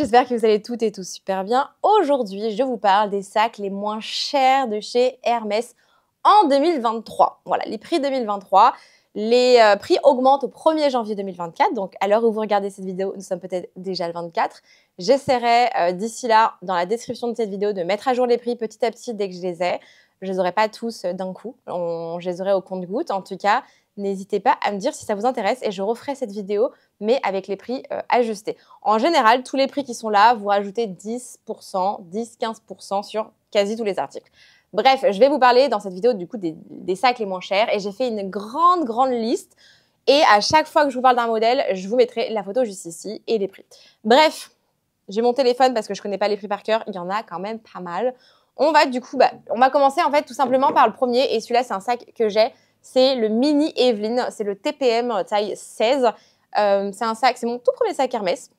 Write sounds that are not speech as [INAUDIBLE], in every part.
j'espère que vous allez toutes et tous super bien. Aujourd'hui, je vous parle des sacs les moins chers de chez Hermès en 2023. Voilà, les prix 2023. Les euh, prix augmentent au 1er janvier 2024, donc à l'heure où vous regardez cette vidéo, nous sommes peut-être déjà le 24. J'essaierai euh, d'ici là, dans la description de cette vidéo, de mettre à jour les prix petit à petit dès que je les ai. Je les aurai pas tous euh, d'un coup. On, je les aurai au compte-goutte. En tout cas, n'hésitez pas à me dire si ça vous intéresse et je referai cette vidéo, mais avec les prix euh, ajustés. En général, tous les prix qui sont là, vous rajoutez 10%, 10-15% sur quasi tous les articles. Bref, je vais vous parler dans cette vidéo du coup des, sacs les moins chers et j'ai fait une grande, grande liste. Et à chaque fois que je vous parle d'un modèle, je vous mettrai la photo juste ici et les prix. Bref, j'ai mon téléphone parce que je connais pas les prix par cœur. Il y en a quand même pas mal. On va du coup, bah, on va commencer en fait tout simplement par le premier et celui-là c'est un sac que j'ai, c'est le Mini Evelyn, c'est le TPM taille 16. Euh, c'est un sac, c'est mon tout premier sac Hermès.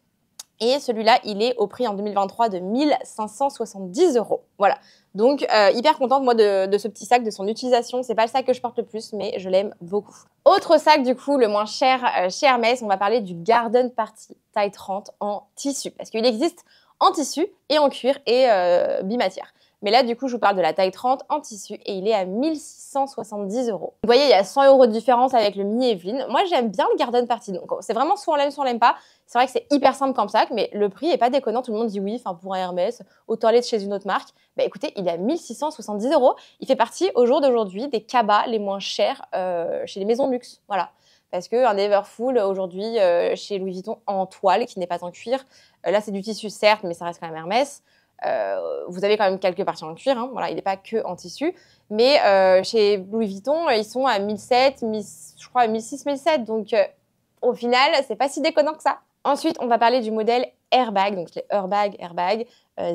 Et celui-là, il est au prix en 2023 de 1570 euros. Voilà. Donc, euh, hyper contente, moi, de, ce petit sac, de son utilisation. C'est pas le sac que je porte le plus, mais je l'aime beaucoup. Autre sac, du coup, le moins cher euh, chez Hermès, on va parler du Garden Party taille 30 en tissu. Parce qu'il existe en tissu et en cuir et bimatière. Mais là, du coup, je vous parle de la taille 30 en tissu et il est à 1670 euros. Vous voyez, il y a 100 euros de différence avec le mini Evelyne. Moi, j'aime bien le Garden Party. Donc, c'est vraiment soit on l'aime, soit on l'aime pas. C'est vrai que c'est hyper simple comme sac, mais le prix est pas déconnant. Tout le monde dit oui, enfin, pour un Hermès, autant aller de chez une autre marque. Bah écoutez, il est à 1670 euros. Il fait partie, au jour d'aujourd'hui, des cabas les moins chers euh, chez les maisons de luxe. Voilà parce qu'un Everfull aujourd'hui euh, chez Louis Vuitton en toile qui n'est pas en cuir, euh, là c'est du tissu certes mais ça reste quand même Hermès, euh, vous avez quand même quelques parties en cuir, hein. voilà, il n'est pas que en tissu. Mais euh, chez Louis Vuitton, ils sont à 1007, je crois à 1006, 1007. Donc euh, au final, c'est pas si déconnant que ça. Ensuite, on va parler du modèle Airbag, donc les Airbag, Airbag,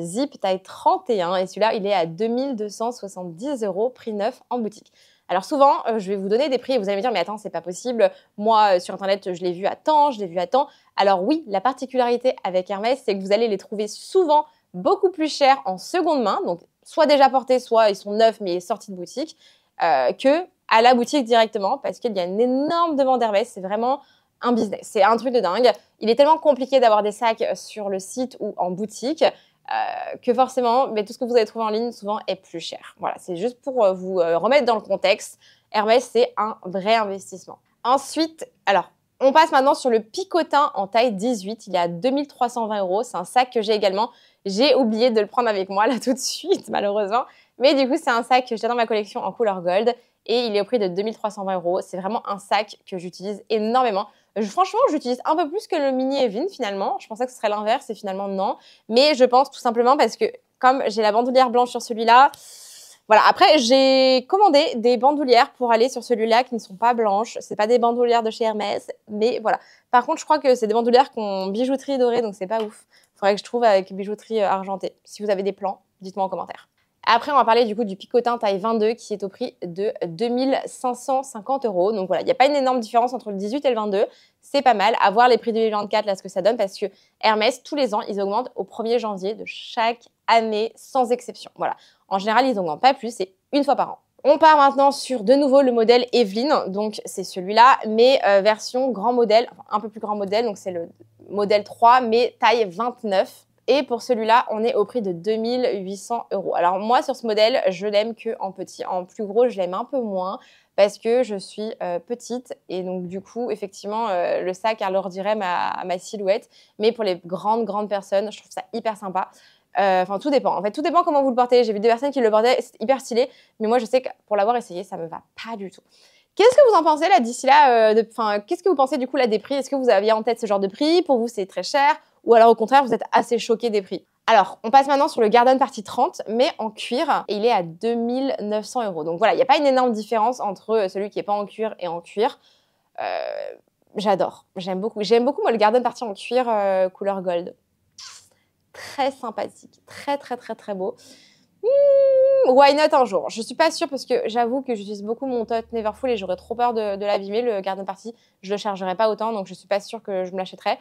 Zip taille 31, et celui-là, il est à 2270 euros, prix neuf en boutique. Alors souvent, je vais vous donner des prix et vous allez me dire, mais attends, c'est pas possible, moi, sur Internet, je l'ai vu à temps, je l'ai vu à temps. Alors oui, la particularité avec Hermès, c'est que vous allez les trouver souvent beaucoup plus cher en seconde main, donc soit déjà porté, soit ils sont neufs mais sortis de boutique, euh, que à la boutique directement parce qu'il y a une énorme demande d'Hermès. C'est vraiment un business, c'est un truc de dingue. Il est tellement compliqué d'avoir des sacs sur le site ou en boutique. Euh, que forcément, mais tout ce que vous allez trouver en ligne souvent est plus cher. Voilà, c'est juste pour euh, vous euh, remettre dans le contexte. Hermès, c'est un vrai investissement. Ensuite, alors on passe maintenant sur le picotin en taille 18. Il est à 2320 euros. C'est un sac que j'ai également. J'ai oublié de le prendre avec moi là [LAUGHS] tout de suite, malheureusement. Mais du coup, c'est un sac que j'ai dans ma collection en couleur gold et il est au prix de 2320 euros. C'est vraiment un sac que j'utilise énormément. Franchement, j'utilise un peu plus que le mini Evin finalement. Je pensais que ce serait l'inverse et finalement non. Mais je pense tout simplement parce que comme j'ai la bandoulière blanche sur celui-là, voilà. Après, j'ai commandé des bandoulières pour aller sur celui-là qui ne sont pas blanches. C'est pas des bandoulières de chez Hermès, mais voilà. Par contre, je crois que c'est des bandoulières qui ont bijouterie dorée, donc c'est pas ouf. Faudrait que je trouve avec bijouterie euh, argentée. Si vous avez des plans, dites-moi en commentaire. Après, on va parler du coup du picotin taille 22 qui est au prix de 2550 euros. Donc voilà, il n'y a pas une énorme différence entre le 18 et le 22. C'est pas mal. À voir les prix du 24, là, ce que ça donne, parce que Hermès, tous les ans, ils augmentent au 1er janvier de chaque année sans exception. Voilà. En général, ils n'en pas plus, c'est une fois par an. On part maintenant sur de nouveau le modèle Evelyn, donc c'est celui-là, mais euh, version grand modèle, un peu plus grand modèle, donc c'est le modèle 3, mais taille 29. Et pour celui-là, on est au prix de 2800 euros. Alors moi, sur ce modèle, je l'aime que en petit. En plus gros, je l'aime un peu moins parce que je suis euh, petite et donc du coup, effectivement, euh, le sac alors dirait ma, ma silhouette. Mais pour les grandes, grandes personnes, je trouve ça hyper sympa. Euh, enfin, tout dépend. En fait, tout dépend comment vous le portez. J'ai vu des personnes qui le portaient, c'est hyper stylé. Mais moi, je sais que pour l'avoir essayé, ça me va pas du tout. Qu'est-ce que vous en pensez là d'ici là euh, Enfin, qu'est-ce que vous pensez du coup là des prix Est-ce que vous aviez en tête ce genre de prix Pour vous, c'est très cher Ou alors au contraire, vous êtes assez choqué des prix alors, on passe maintenant sur le Garden Party 30, mais en cuir, et il est à 2900 euros. Donc voilà, il n'y a pas une énorme différence entre euh, celui qui n'est pas en cuir et en cuir. J'adore, j'aime beaucoup. J'aime beaucoup, moi, le Garden Party en cuir couleur gold très sympathique, très très très très beau. Hmm, why not un jour Je suis pas sûre parce que j'avoue que j'utilise beaucoup mon tot Neverfull et j'aurais trop peur de, l'abîmer. Le Garden Party, je le chargerai pas autant, donc je suis pas sûre que je me l'achèterais.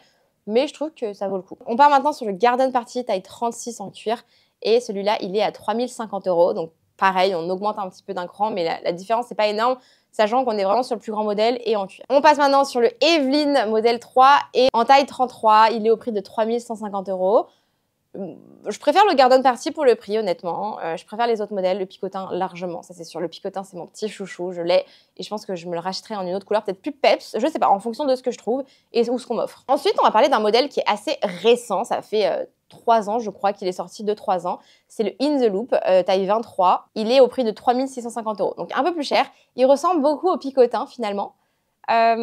Mais je trouve que ça vaut le coup. On part maintenant sur le Garden Party taille 36 en cuir. Et celui-là, il est à 3050 euros. Donc pareil, on augmente un petit peu d'un cran, mais la, différence, n'est pas énorme, sachant qu'on est vraiment sur le plus grand modèle et en cuir. On passe maintenant sur le Evelyn modèle 3 et en taille 33, il est au prix de 3150 euros. Euh, je préfère le Garden Party pour le prix, honnêtement. Euh, je préfère les autres modèles, le picotin largement, ça c'est sûr. Le picotin, c'est mon petit chouchou, je l'ai et je pense que je me le rachèterai en une autre couleur, peut-être plus peps, je sais pas, en fonction de ce que je trouve et où ce qu'on m'offre. Ensuite, on va parler d'un modèle qui est assez récent, ça fait euh, trois 3 ans, je crois qu'il est sorti de 3 ans. C'est le In the Loop, taille 23. Il est au prix de 3650 euros, donc un peu plus cher. Il ressemble beaucoup au picotin finalement. un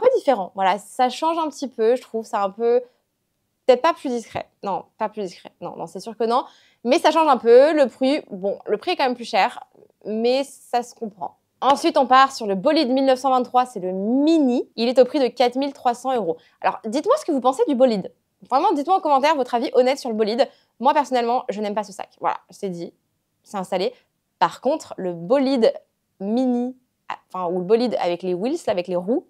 peu différent, voilà, ça change un petit peu, je trouve, ça un peu peut pas plus discret. Non, pas plus discret. Non, non, c'est sûr que non. Mais ça change un peu. Le prix, bon, le prix est quand même plus cher, mais ça se comprend. Ensuite, on part sur le bolide 1923, c'est le mini. Il est au prix de 4300 euros. Alors, dites-moi ce que vous pensez du bolide. Vraiment, dites-moi en commentaire votre avis honnête sur le bolide. Moi, personnellement, je n'aime pas ce sac. Voilà, c'est dit, c'est installé. Par contre, le bolide mini, enfin, ou le bolide avec les wheels, avec les roues,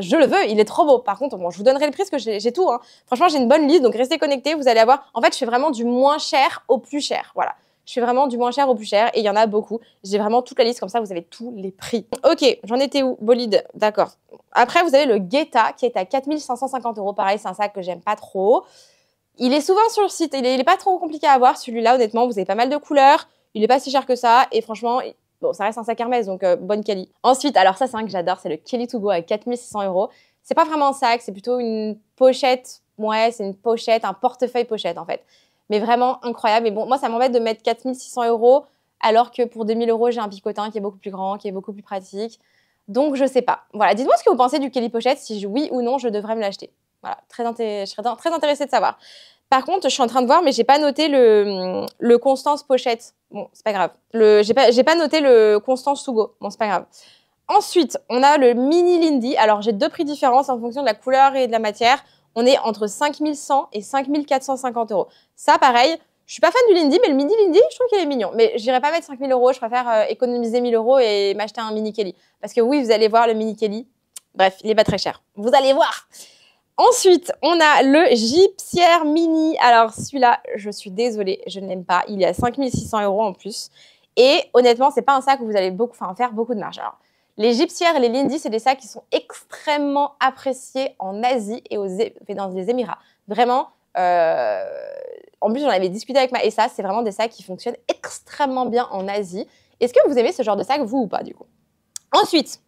je le veux, il est trop beau. Par contre, bon, je vous donnerai le prix parce que j'ai tout. Hein. Franchement, j'ai une bonne liste, donc restez connectés. Vous allez avoir. En fait, je fais vraiment du moins cher au plus cher. Voilà. Je fais vraiment du moins cher au plus cher et il y en a beaucoup. J'ai vraiment toute la liste comme ça, vous avez tous les prix. Ok, j'en étais où Bolide, d'accord. Après, vous avez le Guetta qui est à 4550 euros. Pareil, c'est un sac que j'aime pas trop. Il est souvent sur le site, il n'est pas trop compliqué à avoir celui-là, honnêtement. Vous avez pas mal de couleurs, il n'est pas si cher que ça et franchement, Bon, ça reste un sac Hermès, donc euh, bonne Kelly. Ensuite, alors ça, c'est un que j'adore, c'est le Kelly To Go à 4600 euros. C'est pas vraiment un sac, c'est plutôt une pochette. Ouais, c'est une pochette, un portefeuille pochette en fait. Mais vraiment incroyable. Et bon, moi, ça m'embête de mettre 4600 euros alors que pour 2000 euros, j'ai un picotin qui est beaucoup plus grand, qui est beaucoup plus pratique. Donc, je sais pas. Voilà, dites-moi ce que vous pensez du Kelly Pochette, si oui ou non je devrais me l'acheter. Voilà, très, je serais très intéressée de savoir. Par contre, je suis en train de voir, mais j'ai pas noté le, Constance Pochette. Bon, c'est pas grave. Le, j'ai pas, noté le Constance Sougo. Bon, c'est pas grave. Ensuite, on a le Mini Lindy. Alors, j'ai deux prix différents en fonction de la couleur et de la matière. On est entre 5100 et 5450 euros. Ça, pareil, je suis pas fan du Lindy, mais le Mini Lindy, je trouve qu'il est mignon. Mais j'irai pas mettre 5000 euros. Je préfère euh, économiser 1000 euros et m'acheter un Mini Kelly. Parce que oui, vous allez voir le Mini Kelly. Bref, il est pas très cher. Vous allez voir. Ensuite, on a le Gypsière Mini. Alors celui-là, je suis désolée, je ne l'aime pas. Il est à 5600 euros en plus. Et honnêtement, c'est pas un sac où vous allez beaucoup, enfin, faire beaucoup de marge. Alors, les gypsières et les lindy, c'est des sacs qui sont extrêmement appréciés en Asie et, aux, dans les Émirats. Vraiment, euh, en plus, j'en avais discuté avec ma ESA, c'est vraiment des sacs qui fonctionnent extrêmement bien en Asie. Est-ce que vous aimez ce genre de sac, vous ou pas, du coup Ensuite,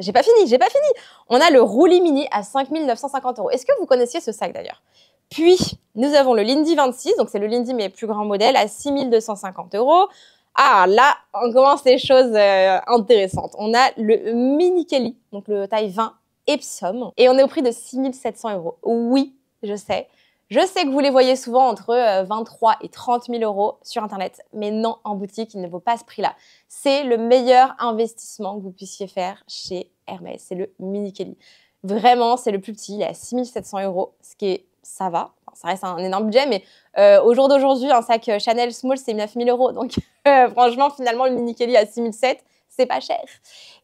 j'ai pas fini, j'ai pas fini. On a le roulis mini à 950 euros. Est-ce que vous connaissiez ce sac d'ailleurs Puis, nous avons le Lindy 26, donc c'est le Lindy mais plus grand modèle à 250 euros. Ah, là, on commence les choses euh, intéressantes. On a le Mini Kelly, donc le taille 20 Epsom, et on est au prix de 700 euros. Oui, je sais. Je sais que vous les voyez souvent entre 23 euh, et 30 000 euros sur Internet, mais non, en boutique, il ne vaut pas ce prix-là. C'est le meilleur investissement que vous puissiez faire chez Hermès, c'est le Mini Kelly. Vraiment, c'est le plus petit, il est à 700 euros, ce qui est, ça va, ça reste un énorme budget, mais euh, au jour d'aujourd'hui, un sac euh, Chanel Small, c'est 000 euros, donc [LAUGHS] franchement, finalement, le Mini Kelly à 700, c'est pas cher.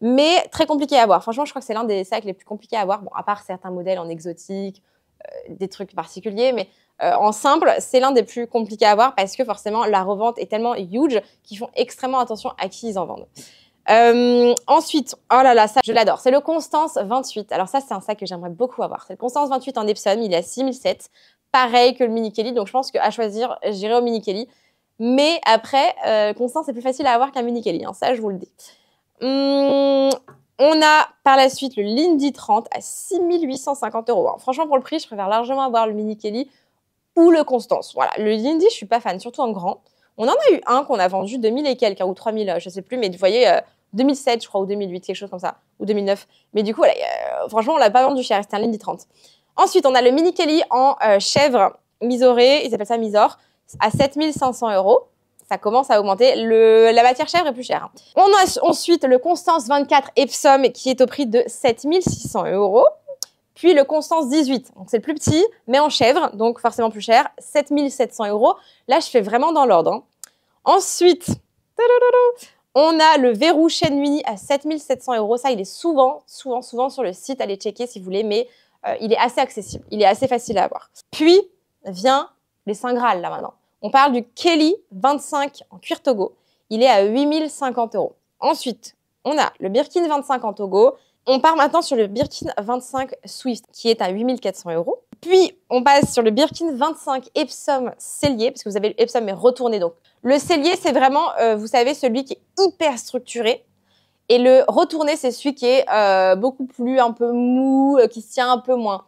Mais très compliqué à avoir. Franchement, je crois que c'est l'un des sacs les plus compliqués à avoir, à part certains modèles en exotique, euh, des trucs particuliers, mais euh, en simple, c'est l'un des plus compliqués à avoir parce que forcément la revente est tellement huge qu'ils font extrêmement attention à qui ils en vendent. Euh, ensuite, oh là là, ça je l'adore, c'est le Constance 28. Alors ça, c'est un sac que j'aimerais beaucoup avoir. C'est le Constance 28 en Epsom, il a à 6007, pareil que le Mini Kelly, donc je pense qu'à choisir, j'irai au Mini Kelly. Mais après, Constance, c'est plus facile à avoir qu'un Mini Kelly, hein, ça je vous le dis. Hum, on a par la suite le Lindy 30 à 6850 euros. Franchement, pour le prix, je préfère largement avoir le Mini Kelly ou le Constance. Voilà, le Lindy, je suis pas fan, surtout en grand. On en a eu un qu'on a vendu 2000 et quelques, hein, ou 3000, je sais plus, mais vous voyez, 2007, euh, je crois, ou 2008, quelque chose comme ça, ou 2009. Mais du coup, euh, franchement, on l'a pas vendu cher, c'était un Lindy 30. Ensuite, on a le Mini Kelly en euh, chèvre misoré, ils appellent ça misor, à 7500 euros ça commence à augmenter. la matière chèvre est plus chère. On a ensuite le Constance 24 Epsom qui est au prix de 7600 euros. Puis le Constance 18, donc c'est le plus petit, mais en chèvre, donc forcément plus cher, 7700 euros. Là, je fais vraiment dans l'ordre. Hein. Ensuite, on a le verrou chêne mini à 7700 euros. Ça, il est souvent, souvent, souvent sur le site. Allez checker si vous voulez, mais euh, il est assez accessible. Il est assez facile à avoir. Puis vient les Saint Graal, là maintenant. On parle du Kelly 25 en cuir Togo. Il est à 8050 euros. Ensuite, on a le Birkin 25 en Togo. On part maintenant sur le Birkin 25 Swift qui est à 8400 euros. Puis on passe sur le Birkin 25 Epsom Cellier parce que vous avez le Epsom mais retourné donc. Le Cellier c'est vraiment euh, vous savez celui qui est hyper structuré et le retourné c'est celui qui est euh, beaucoup plus un peu mou euh, qui se tient un peu moins.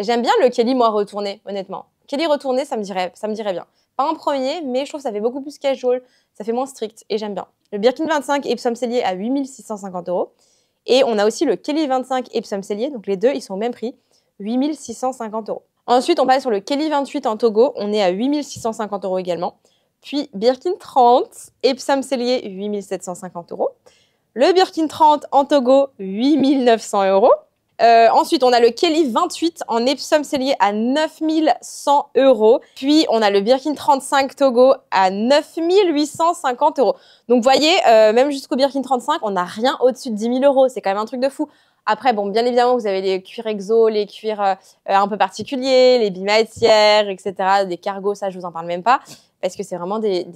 J'aime bien le Kelly moi retourné honnêtement. Kelly retourné ça me dirait ça me dirait bien en premier, mais je trouve que ça fait beaucoup plus casual, ça fait moins strict et j'aime bien. Le Birkin 25 Epsom Cellier à 8650 euros. Et on a aussi le Kelly 25 Epsom Cellier, donc les deux, ils sont au même prix, 8650 euros. Ensuite, on passe sur le Kelly 28 en Togo, on est à 8650 euros également. Puis Birkin 30 Epsom Cellier, 8750 euros. Le Birkin 30 en Togo, 8900 euros. Euh, ensuite, on a le Kelly 28 en Epsom Cellier à 9100 euros. Puis, on a le Birkin 35 Togo à 9850 euros. Donc, vous voyez, euh, même jusqu'au Birkin 35, on n'a rien au-dessus de 10 000 euros. C'est quand même un truc de fou. Après, bon, bien évidemment, vous avez les cuirs exo, les cuirs euh, un peu particuliers, les bimatières, etc., des cargos, ça, je vous en parle même pas, parce que c'est vraiment des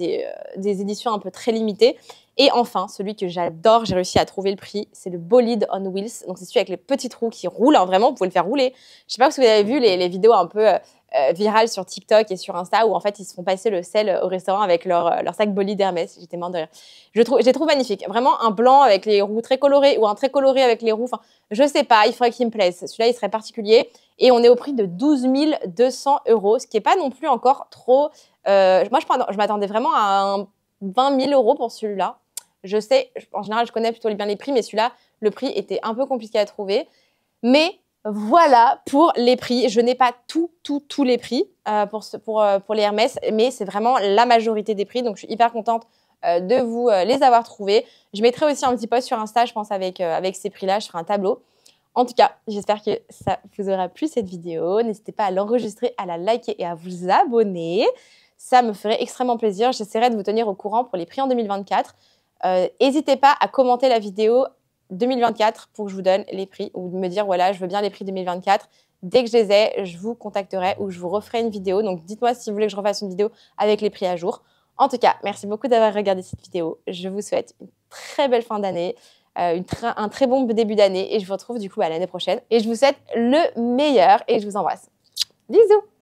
éditions un peu très limitées. Et enfin, celui que j'adore, j'ai réussi à trouver le prix, c'est le Bolide on Wheels. Donc c'est celui avec les petites roues qui roulent, vraiment, vous pouvez le faire rouler. Je sais pas si vous avez vu les, vidéos un peu euh, euh, virales sur TikTok et sur Insta où en fait ils se font passer le sel au restaurant avec leur, euh, leur sac Bolide Hermès. J'étais morte de rire. Je, trouve, j'ai les trouve magnifiques. Vraiment un blanc avec les roues très colorées ou un très coloré avec les roues. Enfin, je sais pas, il faudrait qu'il me plaise. Celui-là, il serait particulier. Et on est au prix de 12 200 euros, ce qui n'est pas non plus encore trop. moi, je, je m'attendais vraiment à un 20 000 euros pour celui-là. Je sais, en général, je connais plutôt bien les prix, mais celui-là, le prix était un peu compliqué à trouver. Mais voilà pour les prix. Je n'ai pas tout, tout, tous les prix euh, euh, pour, les Hermès, mais c'est vraiment la majorité des prix. Donc, je suis hyper contente euh, de vous les avoir trouvés. Je mettrai aussi un petit post sur Insta, je pense, avec, avec ces prix-là. Je ferai un tableau. En tout cas, j'espère que ça vous aura plu cette vidéo. N'hésitez pas à l'enregistrer, à la liker et à vous abonner. Ça me ferait extrêmement plaisir. J'essaierai de vous tenir au courant pour les prix en 2024. Euh, n'hésitez pas à commenter la vidéo 2024 pour que je vous donne les prix ou de me dire voilà, je veux bien les prix 2024. Dès que je les ai, je vous contacterai ou je vous referai une vidéo. Donc dites-moi si vous voulez que je refasse une vidéo avec les prix à jour. En tout cas, merci beaucoup d'avoir regardé cette vidéo. Je vous souhaite une très belle fin d'année, euh, un très bon début d'année et je vous retrouve du coup à l'année prochaine. Et je vous souhaite le meilleur et je vous embrasse. Bisous